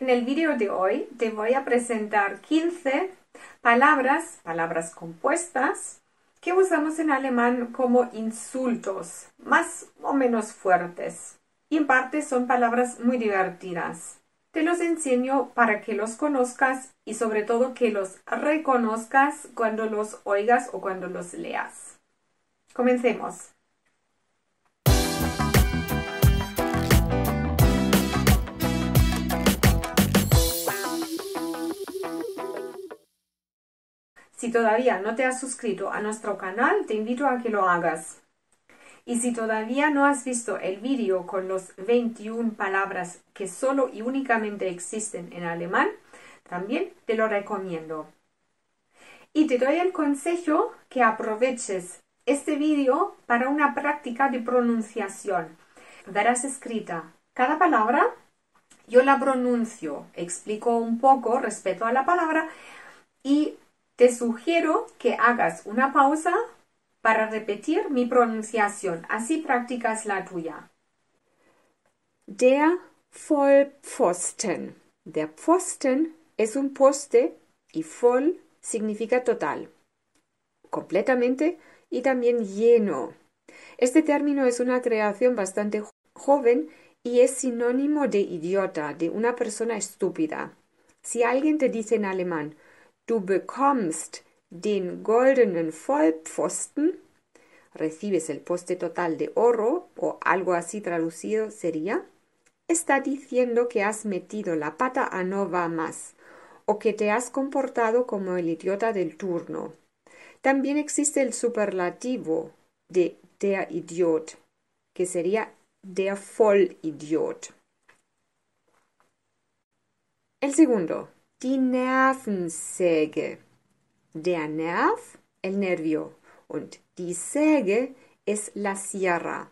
En el vídeo de hoy te voy a presentar 15 palabras, palabras compuestas, que usamos en alemán como insultos, más o menos fuertes. Y en parte son palabras muy divertidas. Te los enseño para que los conozcas y sobre todo que los reconozcas cuando los oigas o cuando los leas. Comencemos. Si todavía no te has suscrito a nuestro canal, te invito a que lo hagas. Y si todavía no has visto el vídeo con los 21 palabras que solo y únicamente existen en alemán, también te lo recomiendo. Y te doy el consejo que aproveches este vídeo para una práctica de pronunciación. Verás escrita cada palabra, yo la pronuncio, explico un poco respecto a la palabra y te sugiero que hagas una pausa para repetir mi pronunciación, así practicas la tuya. Der Vollpfosten. Der Pfosten es un poste y voll significa total, completamente y también lleno. Este término es una creación bastante joven y es sinónimo de idiota, de una persona estúpida. Si alguien te dice en alemán, Du bekommst den goldenen Vollpfosten, recibes el poste total de oro o algo así traducido sería, está diciendo que has metido la pata a no va más o que te has comportado como el idiota del turno. También existe el superlativo de der Idiot, que sería der idiot. El segundo, die Nervensäge. Der Nerv, el nervio, und die Säge es la sierra.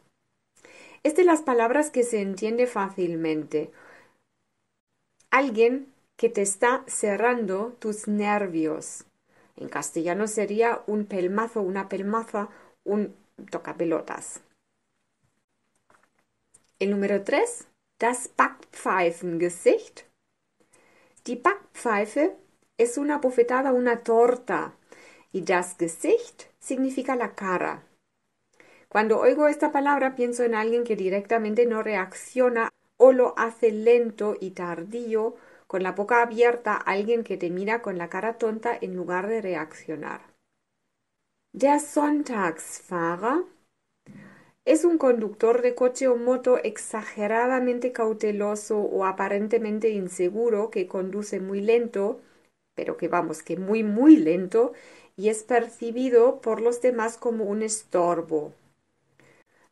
Es de las palabras que se entiende fácilmente. Alguien que te está cerrando tus nervios. En castellano sería un pelmazo, una pelmaza, un tocapelotas. El número tres, das Backpfeifengesicht Die Backpfeife es una bofetada, una torta. Y das Gesicht significa la cara. Cuando oigo esta palabra pienso en alguien que directamente no reacciona o lo hace lento y tardío, con la boca abierta, alguien que te mira con la cara tonta en lugar de reaccionar. Der Sonntagsfahrer es un conductor de coche o moto exageradamente cauteloso o aparentemente inseguro que conduce muy lento, pero que vamos, que muy, muy lento, y es percibido por los demás como un estorbo.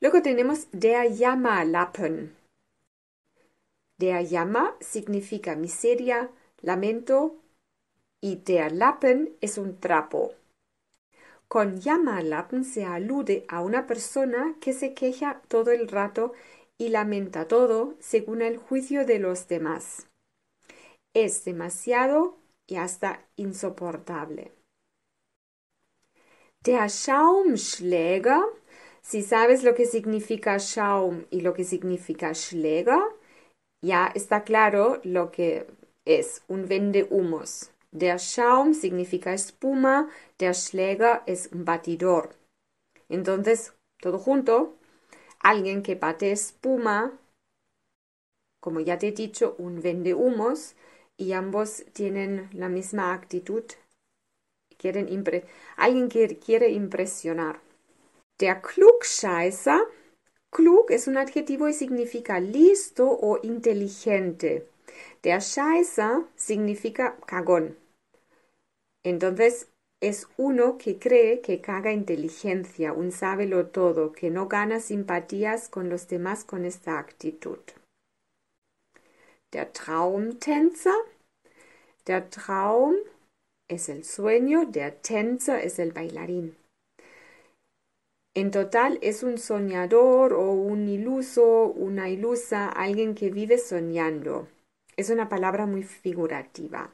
Luego tenemos der lapen. Der Jammer significa miseria, lamento, y der Lappen es un trapo. Con llama se alude a una persona que se queja todo el rato y lamenta todo según el juicio de los demás. Es demasiado y hasta insoportable. Der Schaumschläger, si sabes lo que significa Schaum y lo que significa Schläger, ya está claro lo que es un vende humos. Der Schaum significa espuma, der Schläger es un batidor. Entonces, todo junto, alguien que bate espuma, como ya te he dicho, un vende humos, y ambos tienen la misma actitud. Quieren alguien que quiere impresionar. Der Klugscheißer. Klug es un adjetivo y significa listo o inteligente. Der Scheißer significa cagón. Entonces es uno que cree que caga inteligencia, un sábelo todo, que no gana simpatías con los demás con esta actitud. Der Traumtänzer. Der Traum es el sueño, der Tänzer es el bailarín. En total es un soñador o un iluso, una ilusa, alguien que vive soñando. Es una palabra muy figurativa.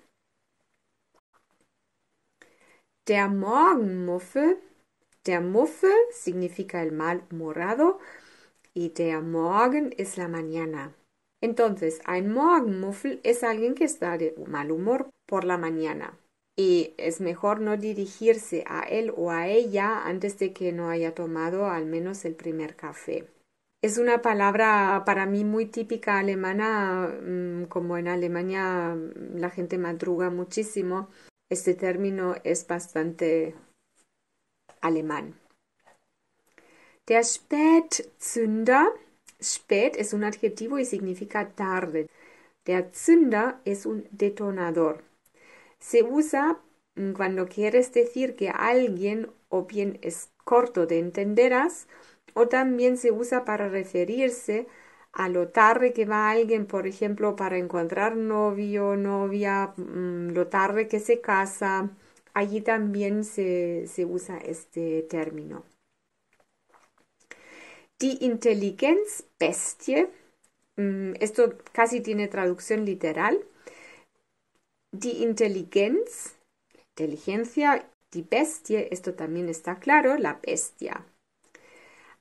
Der Morgenmuffel. Der Muffel significa el mal morado y der Morgen es la mañana. Entonces, ein Morgenmuffel es alguien que está de mal humor por la mañana. Y es mejor no dirigirse a él o a ella antes de que no haya tomado al menos el primer café. Es una palabra para mí muy típica alemana, mm, como en Alemania mm, la gente madruga muchísimo este término es bastante alemán. Der Spätzünder, spät es un adjetivo y significa tarde. Der Zünder es un detonador. Se usa cuando quieres decir que alguien o bien es corto de entenderas o también se usa para referirse a a lo tarde que va alguien, por ejemplo, para encontrar novio, novia, mm, lo tarde que se casa, allí también se, usa este término. Die bestie, mm, esto casi tiene traducción literal. Die Intelligenz, inteligencia, die Bestie, esto también está claro, la bestia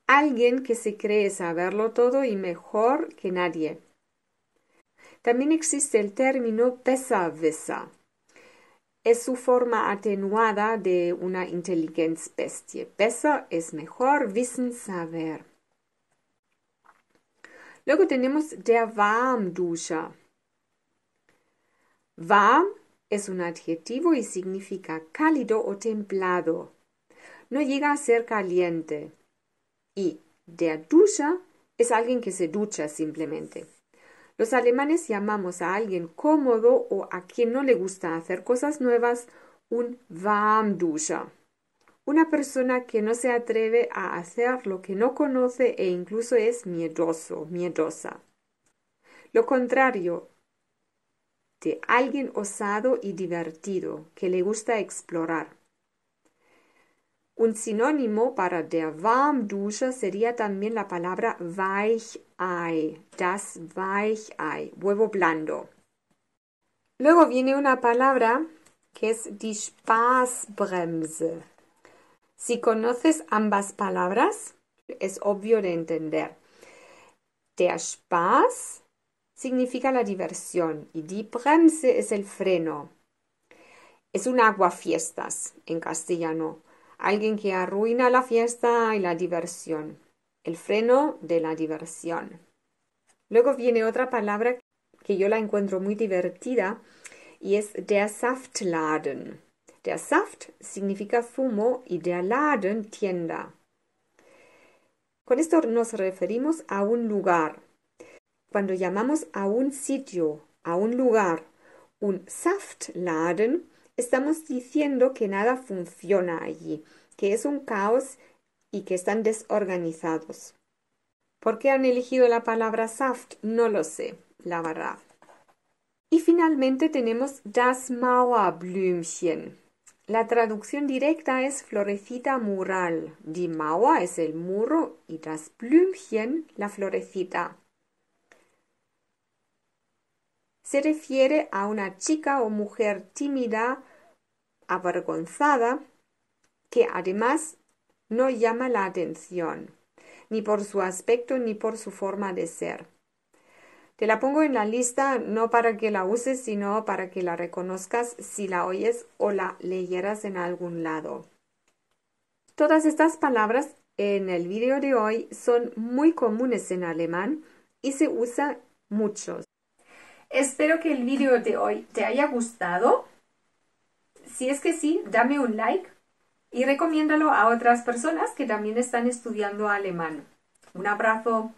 alguien que se cree saberlo todo y mejor que nadie. También existe el término pesavesa. Es su forma atenuada de una inteligencia bestia. Besser es mejor, wissen saber. Luego tenemos der Warmduscher. Warm es un adjetivo y significa cálido o templado. No llega a ser caliente. Y der Duscher es alguien que se ducha simplemente. Los alemanes llamamos a alguien cómodo o a quien no le gusta hacer cosas nuevas un warm Una persona que no se atreve a hacer lo que no conoce e incluso es miedoso, miedosa. Lo contrario de alguien osado y divertido que le gusta explorar. Un sinónimo para der Warmdusche sería también la palabra Weichei, das Weichei, huevo blando. Luego viene una palabra que es die Spaßbremse. Si conoces ambas palabras, es obvio de entender. Der Spaß significa la diversión y die Bremse es el freno. Es un agua fiestas en castellano alguien que arruina la fiesta y la diversión, el freno de la diversión. Luego viene otra palabra que yo la encuentro muy divertida y es der Saftladen. Der Saft significa zumo y der Laden tienda. Con esto nos referimos a un lugar. Cuando llamamos a un sitio, a un lugar, un Saftladen, estamos diciendo que nada funciona allí, que es un caos y que están desorganizados. ¿Por qué han elegido la palabra Saft? No lo sé, la verdad. Y finalmente tenemos das Mauerblümchen. La traducción directa es florecita mural. Die Mauer es el muro y das Blümchen la florecita. Se refiere a una chica o mujer tímida avergonzada que además no llama la atención, ni por su aspecto ni por su forma de ser. Te la pongo en la lista no para que la uses, sino para que la reconozcas si la oyes o la leyeras en algún lado. Todas estas palabras en el vídeo de hoy son muy comunes en alemán y se usan muchos. Espero que el vídeo de hoy te haya gustado. Si es que sí, dame un like y recomiéndalo a otras personas que también están estudiando alemán. Un abrazo.